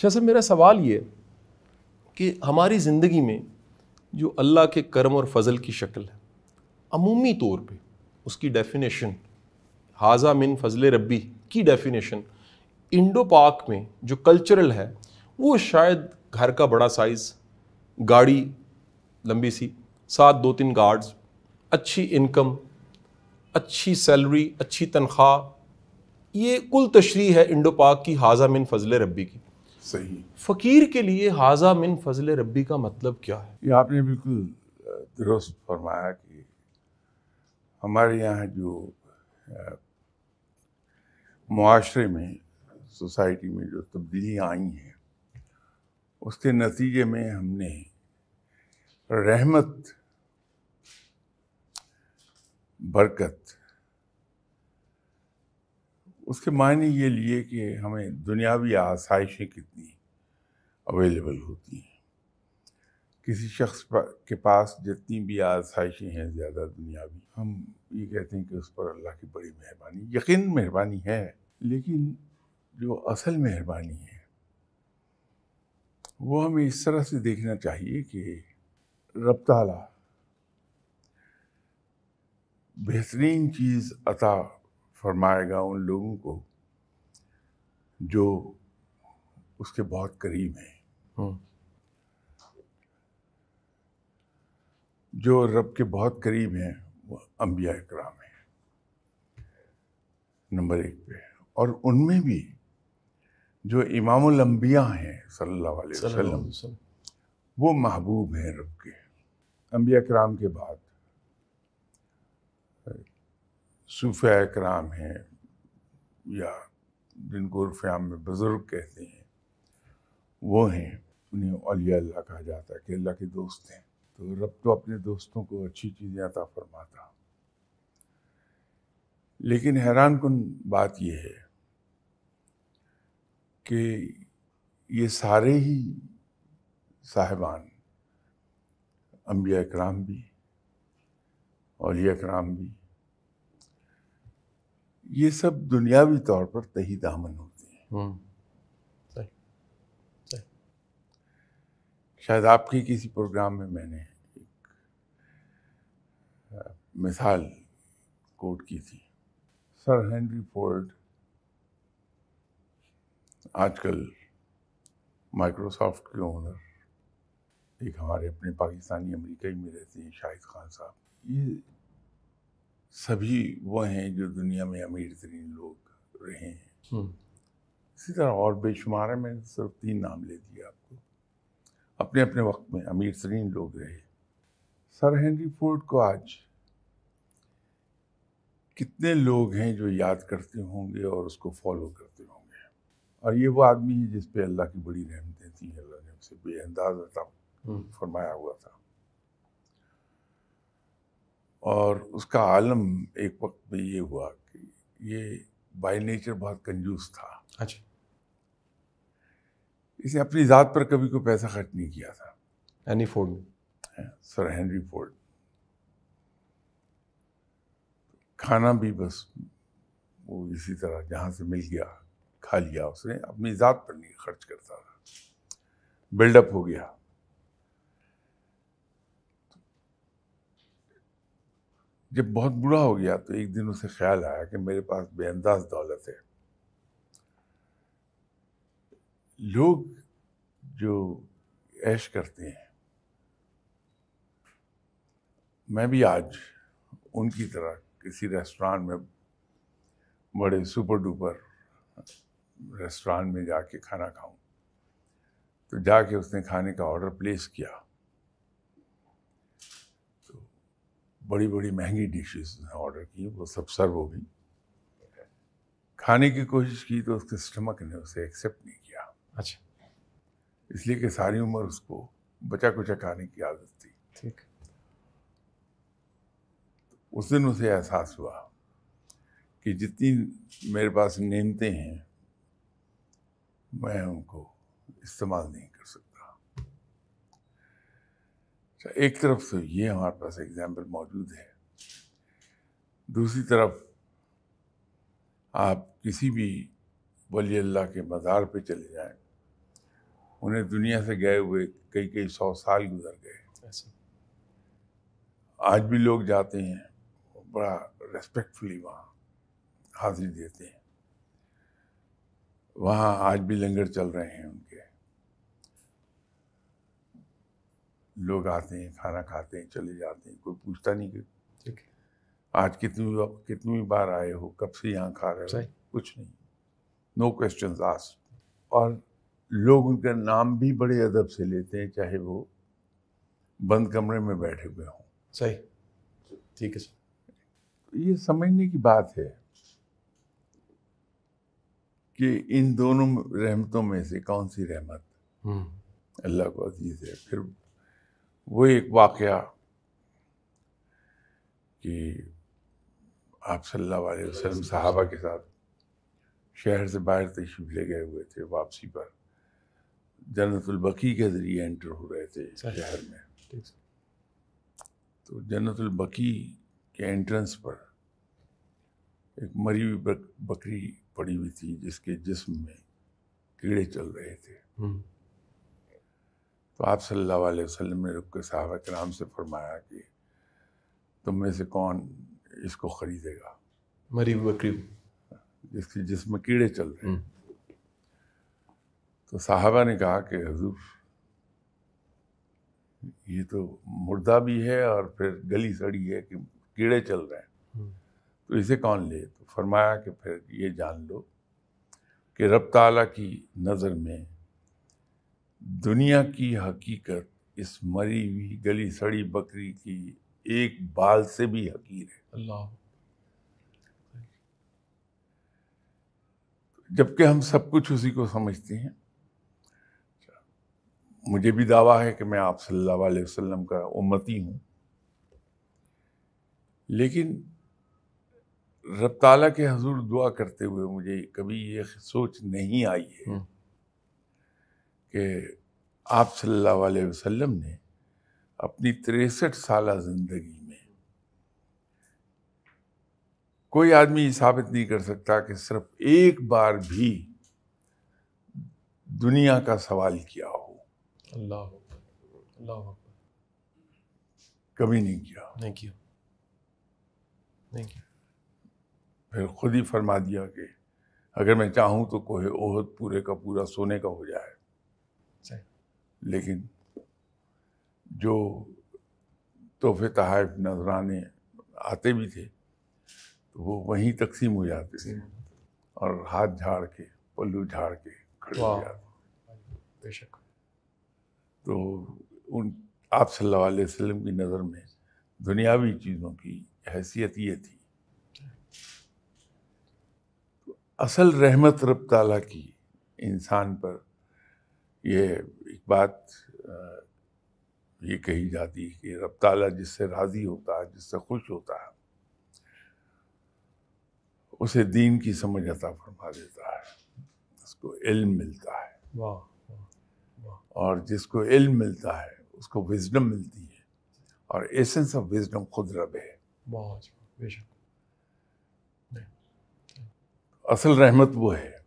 शाह साहब मेरा सवाल ये कि हमारी ज़िंदगी में जो अल्लाह के कर्म और फजल की शक्ल है अमूमी तौर पर उसकी डेफिनेशन हाजा मिन फजल रब्बी की डेफिनेशन इंडो पाक में जो कल्चरल है वो शायद घर का बड़ा साइज़ गाड़ी लंबी सी सात दो तीन गार्ड्स अच्छी इनकम अच्छी सैलरी अच्छी तनख्वाह ये कुल तशरी है इंडो पाक की हाजा मिन फजल रब्बी की सही फ़कीर के लिए हाजा मिन फजल रब्बी का मतलब क्या है ये आपने बिल्कुल दुरुस्त फरमाया कि हमारे यहाँ जो माशरे में सोसाइटी में जो तब्दीलियाँ आई हैं उसके नतीजे में हमने रहमत बरकत उसके मायने ये लिए कि हमें दुनियावी आसाइशें कितनी अवेलेबल होती हैं किसी शख्स के पास जितनी भी आसाइशें हैं ज़्यादा दुनियावी हम ये कहते हैं कि उस पर अल्लाह की बड़ी मेहरबानी यकीन मेहरबानी है लेकिन जो असल मेहरबानी है वो हमें इस तरह से देखना चाहिए कि रब ताला बेहतरीन चीज़ अता फरमाएगा उन लोगों को जो उसके बहुत करीब हैं हम्म। जो रब के बहुत करीब हैं वो अम्बिया कराम हैं नंबर एक पे और उनमें भी जो इमामुल अम्बिया हैं सल्लल्लाहु अलैहि वसल्लम वो महबूब हैं रब के अम्बिया कराम के बाद सूफिया कराम हैं या जिनको उर्फ्याम में बुज़ुर्ग कहते हैं वो हैं उन्हें अलिया अल्लाह कहा जाता है कि अल्लाह के दोस्त हैं तो रब तो अपने दोस्तों को अच्छी चीज़ें अता फरमाता लेकिन हैरान कन बात यह है कि ये सारे ही साहिबान अम्बिया कराम भी अलिया कराम भी ये सब दुनियावी तौर पर तही दामन होते हैं हम्म। शायद आपके किसी प्रोग्राम में मैंने एक मिसाल कोट की थी सर हेनरी फोर्ड आजकल माइक्रोसॉफ्ट के ओनर एक हमारे अपने पाकिस्तानी अमेरिका ही में रहते हैं शाहिद खान साहब ये सभी वह हैं जो दुनिया में अमीर तरीन लोग रहे हैं इसी तरह और बेशुमार है मैंने सिर्फ तीन नाम ले दिए आपको अपने अपने वक्त में अमीर तरीन लोग रहे सर हेनरी फोर्ड को आज कितने लोग हैं जो याद करते होंगे और उसको फॉलो करते होंगे और ये वो आदमी है जिस पे अल्लाह की बड़ी रहमतें थी अल्लाह ने उसे बेअंदाज अता फरमाया हुआ था और उसका आलम एक वक्त में ये हुआ कि ये बाई नेचर बहुत कंजूस था अच्छा इसने अपनी ज़ात पर कभी कोई पैसा खर्च नहीं किया था एनी फोर्ड हाँ, सर हेनरी फोर्ड खाना भी बस वो इसी तरह जहाँ से मिल गया खा लिया उसने अपनी ज़ात पर नहीं खर्च करता था बिल्डअप हो गया जब बहुत बुरा हो गया तो एक दिन उसे ख्याल आया कि मेरे पास बेअंदाज दौलत है लोग जो ऐश करते हैं मैं भी आज उनकी तरह किसी रेस्टोरेंट में बड़े सुपर डुपर रेस्टोरेंट में जाके खाना खाऊं तो जाके उसने खाने का ऑर्डर प्लेस किया बड़ी बड़ी महंगी डिशेस ऑर्डर की वो सब सर्व हो गई खाने की कोशिश की तो उसके स्टमक ने उसे एक्सेप्ट नहीं किया अच्छा इसलिए कि सारी उम्र उसको बचा कुचा खाने की आदत थी ठीक उस दिन उसे एहसास हुआ कि जितनी मेरे पास नियमतें हैं मैं उनको इस्तेमाल नहीं तो एक तरफ तो ये हमारे पास एग्जाम्पल मौजूद है दूसरी तरफ आप किसी भी वली अल्लाह के मज़ार पे चले जाएं उन्हें दुनिया से गए हुए कई कई सौ साल गुजर गए आज भी लोग जाते हैं बड़ा रेस्पेक्टफुली वहाँ हाजिरी देते हैं वहाँ आज भी लंगर चल रहे हैं उनके लोग आते हैं खाना खाते हैं चले जाते हैं कोई पूछता नहीं ठीक है आज कितनी कितनी बार आए हो कब से यहाँ खा रहे हो कुछ नहीं नो क्वेश्चन आस और लोग उनका नाम भी बड़े अदब से लेते हैं चाहे वो बंद कमरे में बैठे हुए हों सही ठीक है सर ये समझने की बात है कि इन दोनों रहमतों में से कौन सी रहमत हम्म। अल्लाह को अजीज है फिर वो एक वाक़ कि आप सल्लल्लाहु अलैहि वसल्लम सहाबा के साथ शहर से बाहर तशरीफ ले गए हुए थे वापसी पर जन्नतुलबकी के ज़रिए एंटर हो रहे थे शहर में तो जन्नतुलबकी के एंट्रेंस पर एक मरी हुई बकरी पड़ी हुई थी जिसके जिस्म में कीड़े चल रहे थे हम्म। तो आप सल्लल्लाहु अलैहि वसल्लम ने रुक के साहबा के नाम से फरमाया कि तुम में से कौन इसको ख़रीदेगा मरी बकरी जिसकी जिसमें कीड़े चल रहे हम्म। तो साहबा ने कहा कि हजूर ये तो मुर्दा भी है और फिर गली सड़ी है कि कीड़े चल रहे हैं हम्म। तो इसे कौन ले तो फरमाया कि फिर ये जान लो कि रब ताला की नज़र में दुनिया की हकीकत इस मरी हुई गली सड़ी बकरी की एक बाल से भी हकीर है अल्लाह जबकि हम सब कुछ उसी को समझते हैं मुझे भी दावा है कि मैं आप सल्लल्लाहु अलैहि वसल्लम का उम्मती हूँ लेकिन रब ताला के हजूर दुआ करते हुए मुझे कभी ये सोच नहीं आई है हम्म। कि आप सल्लल्लाहु अलैहि वसल्लम ने अपनी तिरसठ साल ज़िंदगी में कोई आदमी ये साबित नहीं कर सकता कि सिर्फ एक बार भी दुनिया का सवाल किया हो अल्लाह अल्लाह कभी नहीं किया नहीं किया नहीं किया फिर खुद ही फरमा दिया कि अगर मैं चाहूँ तो कोहे ओहद पूरे का पूरा सोने का हो जाए लेकिन जो तोहफे तहफ नजराने आते भी थे तो वो वहीं तकसीम हो जाते थे और हाथ झाड़ के पल्लू झाड़ के खड़े हो जाते बेशक तो उन आप सल्लल्लाहु अलैहि वसल्लम की नज़र में दुनियावी चीज़ों की हैसियत ये थी तो असल रहमत रब ताला की इंसान पर ये एक बात ये कही जाती है कि रब ताला जिससे राज़ी होता है जिससे खुश होता है उसे दीन की समझ अता फरमा देता है उसको इल्म मिलता है वाह वाह और जिसको इल्म मिलता है उसको विजडम मिलती है और एसेंस ऑफ विजडम खुद रब है बहुत असल रहमत वो है